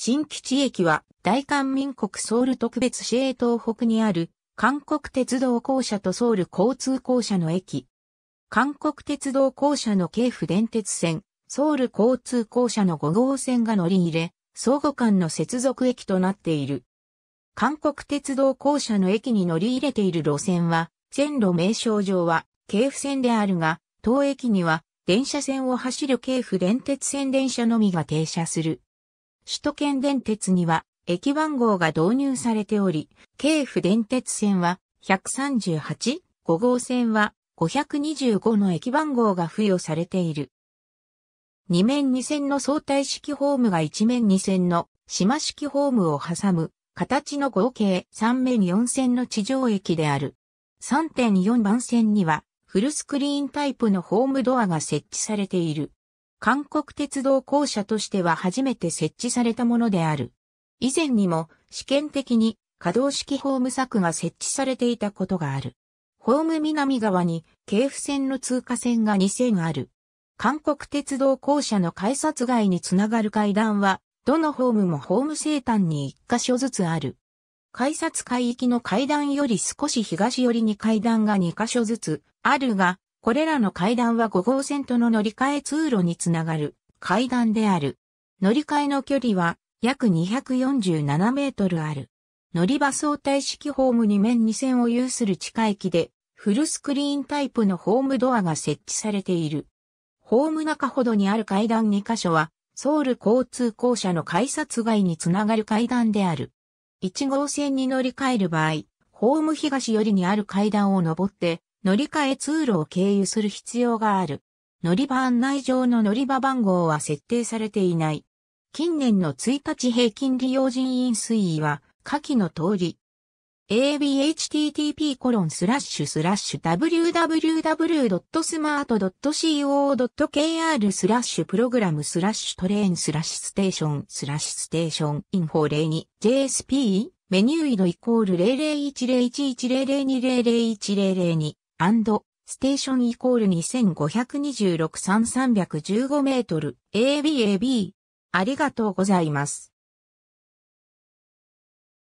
新基地駅は大韓民国ソウル特別市営東北にある韓国鉄道公社とソウル交通公社の駅。韓国鉄道公社の京府電鉄線、ソウル交通公社の5号線が乗り入れ、相互間の接続駅となっている。韓国鉄道公社の駅に乗り入れている路線は、線路名称上は京府線であるが、当駅には電車線を走る京府電鉄線電車のみが停車する。首都圏電鉄には駅番号が導入されており、京府電鉄線は138、5号線は525の駅番号が付与されている。2面2線の相対式ホームが1面2線の島式ホームを挟む形の合計3面4線の地上駅である。3.4番線にはフルスクリーンタイプのホームドアが設置されている。韓国鉄道公社としては初めて設置されたものである。以前にも試験的に可動式ホーム柵が設置されていたことがある。ホーム南側に京府線の通過線が2線ある。韓国鉄道公社の改札外につながる階段は、どのホームもホーム生誕に1箇所ずつある。改札海域の階段より少し東寄りに階段が2箇所ずつあるが、これらの階段は5号線との乗り換え通路につながる階段である。乗り換えの距離は約247メートルある。乗り場相対式ホーム2面2線を有する地下駅で、フルスクリーンタイプのホームドアが設置されている。ホーム中ほどにある階段2箇所は、ソウル交通公社の改札外につながる階段である。1号線に乗り換える場合、ホーム東寄りにある階段を登って、乗り換え通路を経由する必要がある。乗り場案内上の乗り場番号は設定されていない。近年の1日平均利用人員推移は、下記の通り。abhttp://www.smart.co.kr スラッシュプログラムスラッシュトレーンスラッシュステーションスラッシュステーションインフォ02 JSP メニュー移動イコール0010110020010002ステーションイコール25263315メートル ABAB。ありがとうございます。